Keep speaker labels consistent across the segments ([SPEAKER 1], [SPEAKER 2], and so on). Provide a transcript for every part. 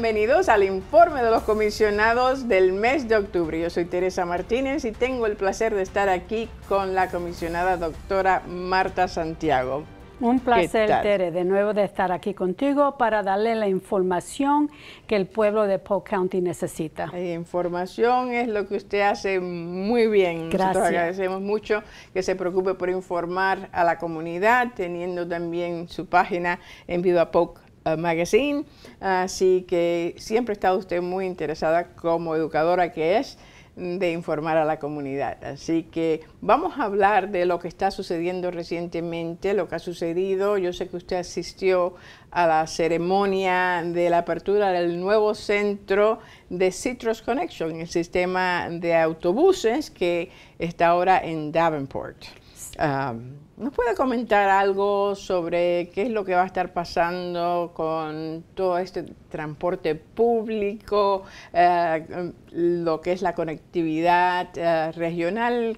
[SPEAKER 1] bienvenidos al informe de los comisionados del mes de octubre. Yo soy Teresa Martínez y tengo el placer de estar aquí con la comisionada doctora Marta Santiago.
[SPEAKER 2] Un placer, Tere, de nuevo de estar aquí contigo para darle la información que el pueblo de Polk County necesita. La
[SPEAKER 1] información es lo que usted hace muy bien. Gracias. Nosotros agradecemos mucho que se preocupe por informar a la comunidad, teniendo también su página en vivo a Polk eh, magazine. Así que siempre está usted muy interesada como educadora que es de informar a la comunidad. Así que vamos a hablar de lo que está sucediendo recientemente, lo que ha sucedido. Yo sé que usted asistió a la ceremonia de la apertura del nuevo centro de Citrus Connection, el sistema de autobuses que está ahora en Davenport. ¿Nos puede comentar algo sobre qué es lo que va a estar pasando con todo este transporte público, eh, lo que es la conectividad eh, regional?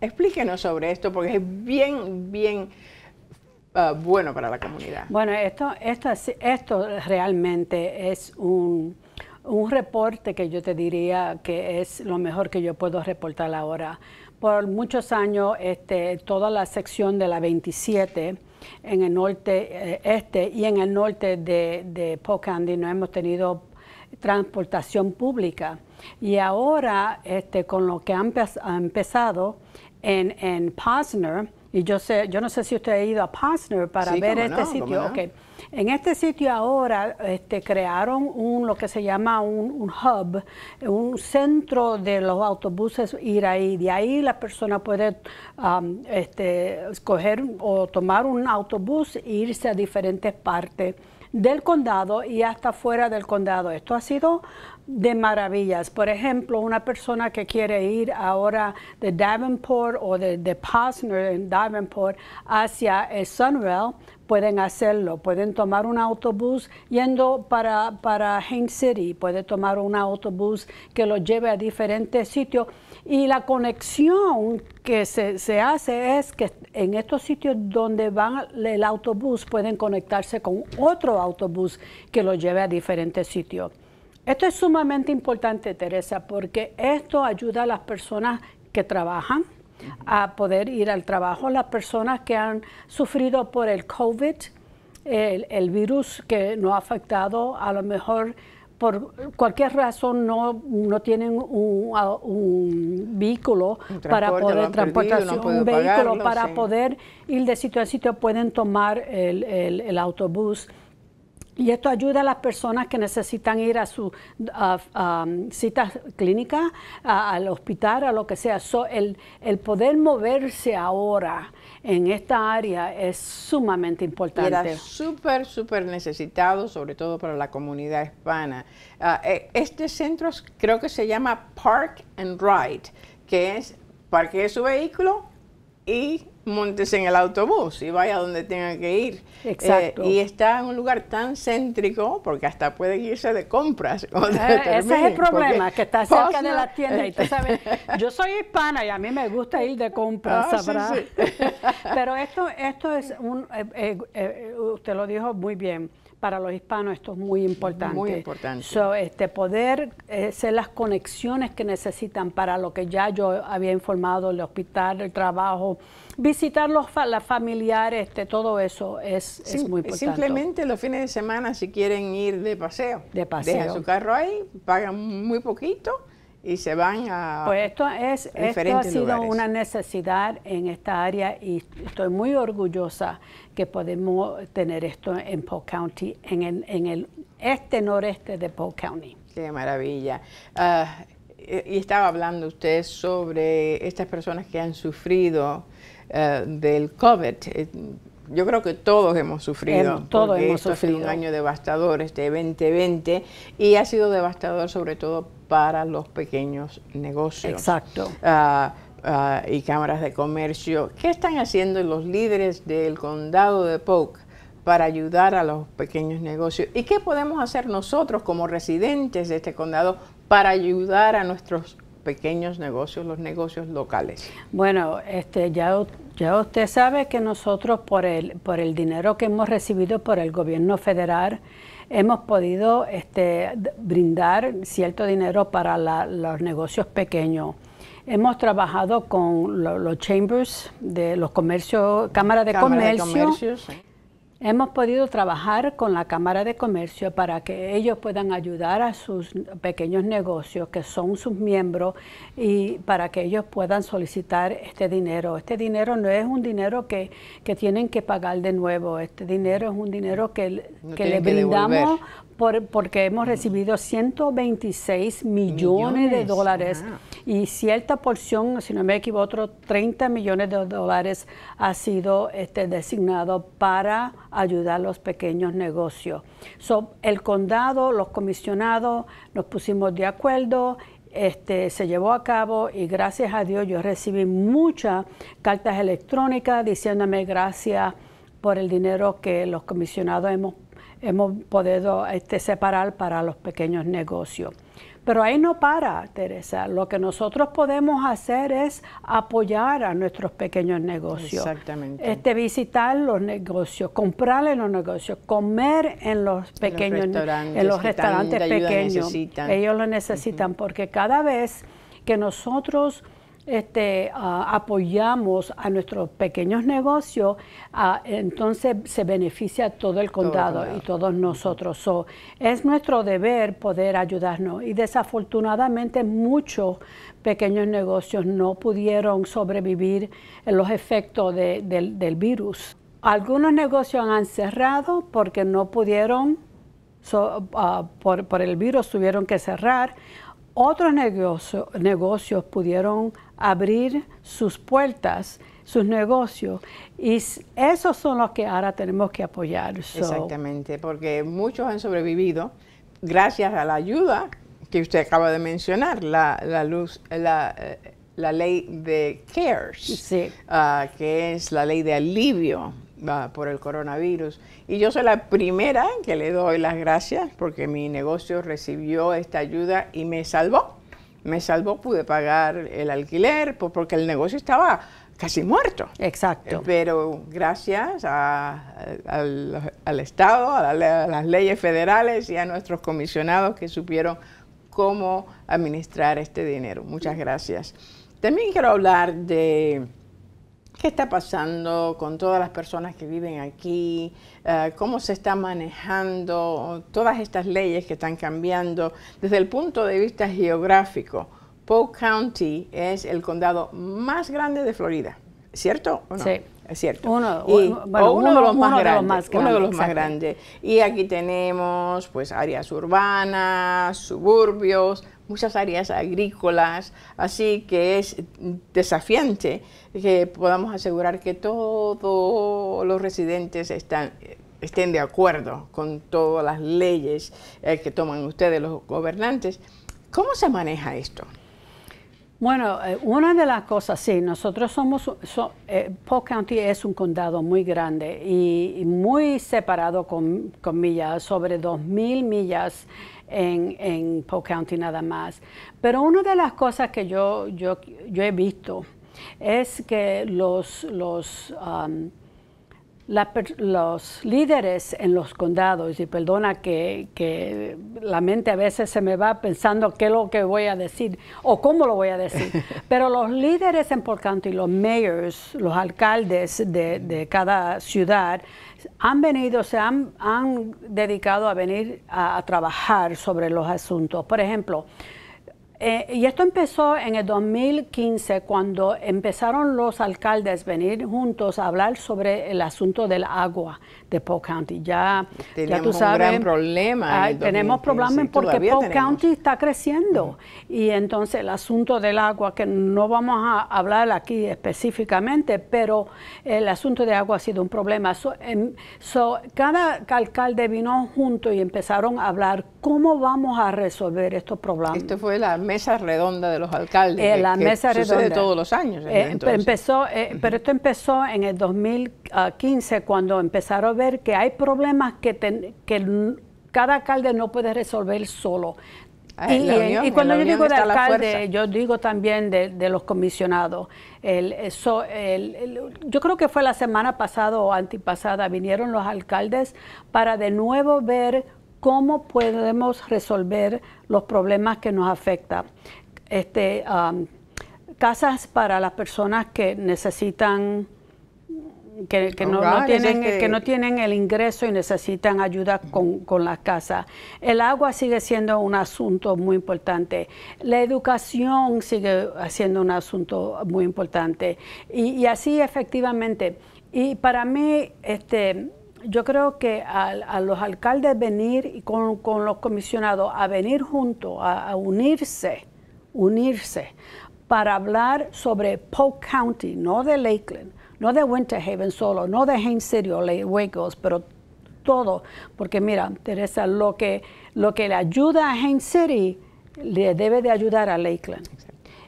[SPEAKER 1] explíquenos sobre esto porque es bien, bien eh, bueno para la comunidad. Bueno, esto,
[SPEAKER 2] esto, realmente es un reporte que yo te diría que es lo mejor que yo puedo reportar ahora por muchos años este, toda la sección de la 27 en el norte eh, este y en el norte de, de no hemos tenido transportación pública. Y ahora, este, con lo que ha empezado en, en Posner, y yo sé, yo no sé si usted ha ido a Posner para ver este sitio. En este sitio ahora este, crearon un lo que se llama un, hub, un centro de los autobuses ir ahí. De ahí la persona puede um, este, escoger o tomar un autobús e irse a diferentes partes del condado y hasta fuera del condado. Esto ha sido de maravillas. Por ejemplo, una persona que quiere ir ahora de Davenport o de, de en Davenport hacia el pueden hacerlo. Pueden tomar un autobús yendo para, para Haines City, puede tomar un autobús que los lleve a diferentes sitios. Y la conexión que se, hace es que en estos sitios donde va el autobús pueden conectarse con otro autobús que los lleve a diferentes sitios. Esto es sumamente importante, Teresa, porque esto ayuda a las personas que trabajan, a poder ir al trabajo. Las personas que han sufrido por el COVID, el, virus que no ha afectado, a lo mejor por cualquier razón no, tienen un, vehículo para poder transportación, un vehículo para poder ir de sitio a sitio, pueden tomar el, el autobús. Y esto ayuda a las personas que necesitan ir a sus um, citas clínicas, al hospital, a lo que sea. el, poder moverse ahora en esta área es sumamente importante. Es era
[SPEAKER 1] súper, súper necesitado, sobre todo para la comunidad hispana. Ah, eh, este centro creo que se llama Park and Ride, que es parque su vehículo y montes en el autobús y vaya donde tengan que ir. Eh, Exacto. y está en un lugar tan céntrico porque hasta pueden irse de compras. Eh, ese es el problema, que está cerca de la tienda. Y tú
[SPEAKER 2] sabes, yo soy hispana y a mí me gusta ir de compras, ah, ¿sabrá? Pero esto, esto es un, eh, usted lo dijo muy bien para los hispanos esto es muy importante. Muy importante. este, poder hacer eh, las conexiones que necesitan para lo que ya yo había informado, el hospital, el trabajo, visitar los las familiares, este, todo eso es, es muy importante. Simplemente
[SPEAKER 1] los fines de semana si quieren ir de paseo. De paseo. Dejan su carro ahí, pagan muy poquito y se van a Pues
[SPEAKER 2] esto es esto ha sido una necesidad en esta área y estoy muy orgullosa que podemos tener esto en Polk
[SPEAKER 1] County, en el, este noreste de Polk County. Qué maravilla. Ah, y estaba hablando usted sobre estas personas que han sufrido ah, del COVID. Eh, yo creo que todos hemos sufrido. Em, todos hemos sufrido. Ha sido un año devastador, este 2020, y ha sido devastador sobre todo para los pequeños negocios. Exacto. Ah, ah, y cámaras de comercio. ¿Qué están haciendo los líderes del condado de Polk para ayudar a los pequeños negocios? ¿Y qué podemos hacer nosotros como residentes de este condado para ayudar a nuestros pequeños negocios, los negocios locales?
[SPEAKER 2] Bueno, este, ya, ya usted sabe que nosotros por el, por el dinero que hemos recibido por el gobierno federal, hemos podido este, brindar cierto dinero para los negocios pequeños. Hemos trabajado con los chambers de los comercios, cámaras de Cámara comercio. De Hemos podido trabajar con la Cámara de Comercio para que ellos puedan ayudar a sus pequeños negocios que son sus miembros y para que ellos puedan solicitar este dinero. Este dinero no es un dinero que, tienen que pagar de nuevo, este dinero es un dinero que, le brindamos por, porque hemos recibido 126 millones, de dólares y cierta porción, si no me equivoco, otros 30 millones de dólares ha sido este, designado para ayudar a los pequeños negocios. So, el condado, los comisionados, nos pusimos de acuerdo este, se llevó a cabo y gracias a Dios yo recibí muchas cartas electrónicas diciéndome gracias por el dinero que los comisionados hemos hemos podido este, separar para los pequeños negocios. Pero ahí no para, Teresa. Lo que nosotros podemos hacer es apoyar a nuestros pequeños negocios.
[SPEAKER 1] Exactamente. Este,
[SPEAKER 2] visitar los negocios, comprar los negocios, comer en los pequeños, en los restaurantes, pequeños. Ellos lo necesitan porque cada vez que nosotros este, apoyamos a nuestros pequeños negocios, entonces se beneficia todo el condado, y todos nosotros. es nuestro deber poder ayudarnos y desafortunadamente muchos pequeños negocios no pudieron sobrevivir en los efectos del virus. Algunos negocios han cerrado porque no pudieron ah, por, el virus tuvieron que cerrar, otros negocios pudieron abrir sus puertas, sus negocios, y esos son los que ahora tenemos que apoyar.
[SPEAKER 1] Exactamente, porque muchos han sobrevivido gracias a la ayuda que usted acaba de mencionar, la, luz, eh, la, ley de CARES, ah, que es la ley de alivio por el coronavirus. Y yo soy la primera que le doy las gracias porque mi negocio recibió esta ayuda y me salvó. Me salvó, pude pagar el alquiler pues, porque el negocio estaba casi muerto. Exacto. Pero gracias a, al, Estado, a las leyes federales y a nuestros comisionados que supieron cómo administrar este dinero. Muchas gracias. También quiero hablar de qué está pasando con todas las personas que viven aquí, eh, cómo se está manejando todas estas leyes que están cambiando desde el punto de vista geográfico. Polk County es el condado más grande de Florida, ¿cierto? ¿O no? Sí es cierto. Uno, de los, más grandes, Y aquí tenemos pues áreas urbanas, suburbios, muchas áreas agrícolas, así que es desafiante que podamos asegurar que todos los residentes están estén de acuerdo con todas las leyes eh, que toman ustedes los gobernantes. ¿Cómo se maneja esto? Bueno, eh, una de las cosas, sí, nosotros somos, eh,
[SPEAKER 2] Polk County es un condado muy grande y, muy separado con, millas, sobre 2.000 millas en, en Polk County nada más. Pero una de las cosas que yo, yo, yo he visto es que los, los um, los líderes en los condados, y perdona que, la mente a veces se me va pensando qué es lo que voy a decir o cómo lo voy a decir, pero los líderes en por y los mayors, los alcaldes de, cada ciudad, han venido, se han, dedicado a venir a trabajar sobre los asuntos. Por ejemplo, eh, y esto empezó en el 2015 cuando empezaron los alcaldes a venir juntos a hablar sobre el asunto del agua de Polk County. Ya, ya tú sabes, un gran problema. Ah, tenemos problemas porque Polk County está creciendo y entonces el asunto del agua que no vamos a hablar aquí específicamente, pero el asunto de agua ha sido un problema. Em, cada alcalde vino junto y empezaron a hablar cómo vamos a resolver estos problemas. fue mesa
[SPEAKER 1] redonda de los alcaldes. Eh, la que mesa redonda. todos los años. Eh,
[SPEAKER 2] empezó, eh, Pero esto empezó en el 2015 cuando empezaron a ver que hay problemas que, que cada alcalde no puede resolver solo.
[SPEAKER 1] Ah, y, cuando yo digo de alcalde,
[SPEAKER 2] yo digo también de, los comisionados. El, eso, yo creo que fue la semana pasada o antipasada, vinieron los alcaldes para de nuevo ver cómo podemos resolver los problemas que nos afectan. Este, casas para las personas que necesitan que, no, tienen, este que, no, tienen, el ingreso y necesitan ayuda con, las casas. El agua sigue siendo un asunto muy importante. La educación sigue siendo un asunto muy importante. Y, y así efectivamente. Y para mí, este, yo creo que a, los alcaldes venir y con, con, los comisionados a venir juntos, a, unirse, unirse para hablar sobre Polk County, no de Lakeland, no de Winter Haven solo, no de Haines City o Lake pero todo, porque mira, Teresa, lo que, lo que le ayuda a Haines City le debe de ayudar a Lakeland.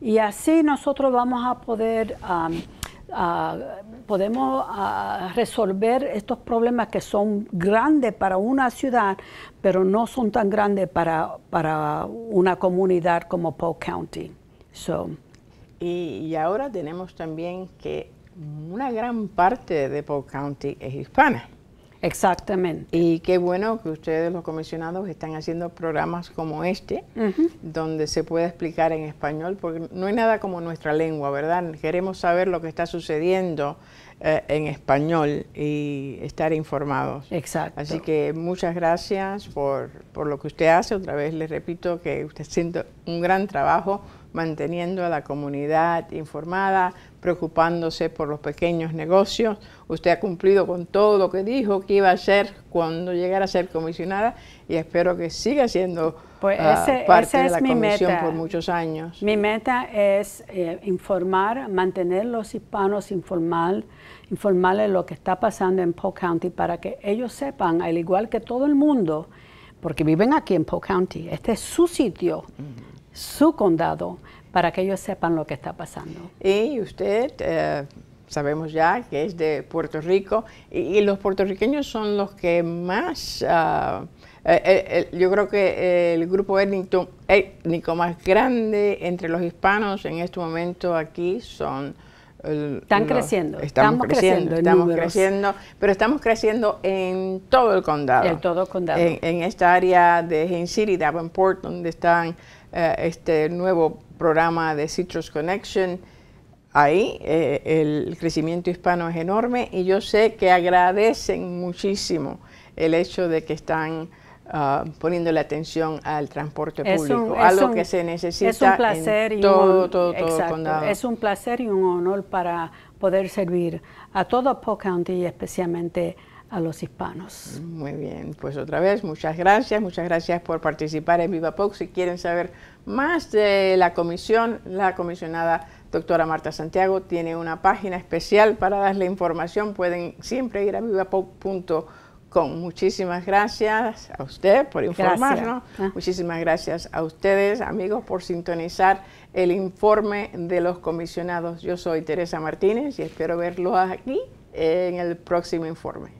[SPEAKER 2] Y así nosotros vamos a poder um, uh, podemos resolver estos problemas que son grandes para una ciudad, pero no son tan grandes para, una comunidad como Polk
[SPEAKER 1] County. So. Y, y ahora tenemos también que una gran parte de Polk County es hispana. Exactamente. Y qué bueno que ustedes los comisionados están haciendo programas como este, donde se pueda explicar en español, porque no hay nada como nuestra lengua, ¿verdad? Queremos saber lo que está sucediendo eh, en español y estar informados. Exacto. Así que muchas gracias por, lo que usted hace. Otra vez les repito que usted haciendo un gran trabajo manteniendo a la comunidad informada, preocupándose por los pequeños negocios. Usted ha cumplido con todo lo que dijo que iba a hacer cuando llegara a ser comisionada y espero que siga siendo pues ah, parte es de la mi comisión por muchos años.
[SPEAKER 2] Mi meta es eh, informar, mantener los hispanos informal, informarles lo que está pasando en Polk County para que ellos sepan, al igual que todo el mundo, porque viven aquí en Polk County, este es su sitio, su condado para que ellos sepan lo que está pasando.
[SPEAKER 1] Y usted, eh, sabemos ya que es de Puerto Rico, y, los puertorriqueños son los que más, ah, eh, eh, yo creo que el grupo étnico, más grande entre los hispanos en este momento aquí son... Están creciendo. Estamos, creciendo, estamos creciendo, pero estamos creciendo en todo el condado. En todo el condado. En, esta área de Hensity, de Davenport, donde están eh, este nuevo programa de Citrus Connection. Ahí eh, el crecimiento hispano es enorme y yo sé que agradecen muchísimo el hecho de que están ah, poniendo la atención al transporte público, a lo que se necesita es un placer y un, Es
[SPEAKER 2] un placer y un honor para poder servir a todo Polk County y especialmente a los hispanos.
[SPEAKER 1] Muy bien, pues otra vez muchas gracias, muchas gracias por participar en Viva Poc. Si quieren saber más de la comisión, la comisionada doctora Marta Santiago tiene una página especial para darle información, pueden siempre ir a vivapoc.com. Muchísimas gracias a usted por informarnos, ah. muchísimas gracias a ustedes amigos por sintonizar el informe de los comisionados. Yo soy Teresa Martínez y espero verlos aquí en el próximo informe.